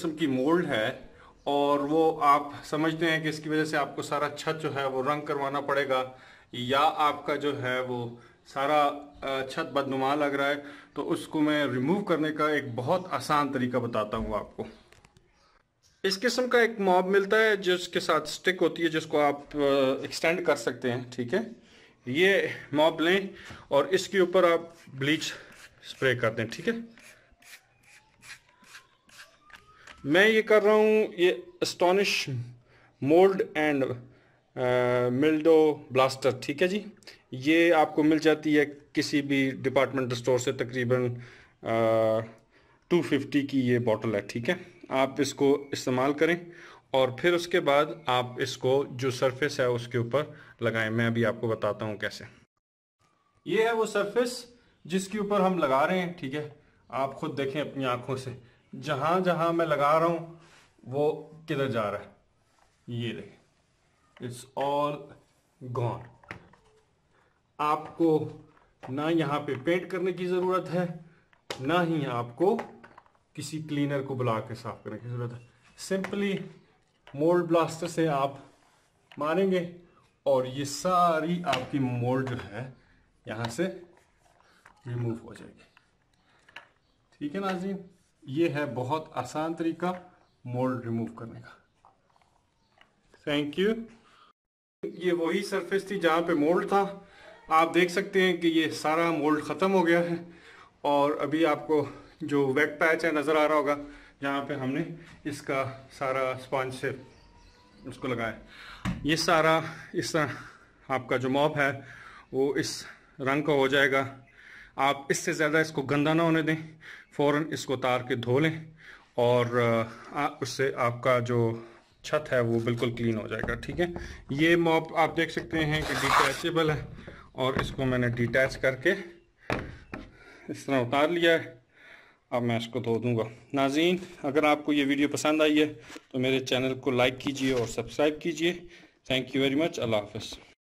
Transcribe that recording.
किस्म की मोल्ड है और वो आप समझते हैं कि इसकी वजह से आपको सारा छत जो है वो रंग करवाना पड़ेगा या आपका जो है वो सारा छत बदनुमा लग रहा है तो उसको मैं रिमूव करने का एक बहुत आसान तरीका बताता हूँ आपको इस किस्म का एक मॉब मिलता है जिसके साथ स्टिक होती है जिसको आप एक्सटेंड कर सकते हैं ठीक है ये मॉब लें और इसके ऊपर आप ब्लीच स्प्रे कर दें ठीक है मैं ये कर रहा हूँ ये Astonish mould and mildew blaster ठीक है जी ये आपको मिल जाती है किसी भी डिपार्टमेंट स्टोर से तकरीबन टू uh, फिफ्टी की ये बॉटल है ठीक है आप इसको इस्तेमाल करें और फिर उसके बाद आप इसको जो सरफेस है उसके ऊपर लगाएं मैं अभी आपको बताता हूँ कैसे ये है वो सरफेस जिसके ऊपर हम लगा रहे हैं ठीक है आप खुद देखें अपनी आंखों से जहां जहां मैं लगा रहा हूं वो किधर जा रहा है ये देखें इट्स ऑल गॉन आपको ना यहाँ पे पेंट करने की ज़रूरत है ना ही आपको किसी क्लीनर को बुला के साफ करने की ज़रूरत है सिंपली मोल्ड ब्लास्टर से आप मारेंगे और ये सारी आपकी मोल्ड जो है यहाँ से रिमूव हो जाएगी ठीक है नाजीन ये है बहुत आसान तरीका मोल्ड रिमूव करने का थैंक यू ये वही सरफेस थी जहाँ पे मोल्ड था आप देख सकते हैं कि ये सारा मोल्ड ख़त्म हो गया है और अभी आपको जो वेट पैच है नज़र आ रहा होगा जहाँ पे हमने इसका सारा स्पॉन्ज से उसको लगाया ये सारा इस तरह आपका जो मॉप है वो इस रंग का हो जाएगा आप इससे ज़्यादा इसको गंदा ना होने दें फ़ौर इसको तार के धो लें और उससे आपका जो छत है वो बिल्कुल क्लीन हो जाएगा ठीक है ये मॉप आप देख सकते हैं कि डिटैचेबल है और इसको मैंने डिटैच करके इस तरह उतार लिया है अब मैं इसको धो दूंगा नाजीन अगर आपको ये वीडियो पसंद आई है तो मेरे चैनल को लाइक कीजिए और सब्सक्राइब कीजिए थैंक यू वेरी मच अल्लाह हाफ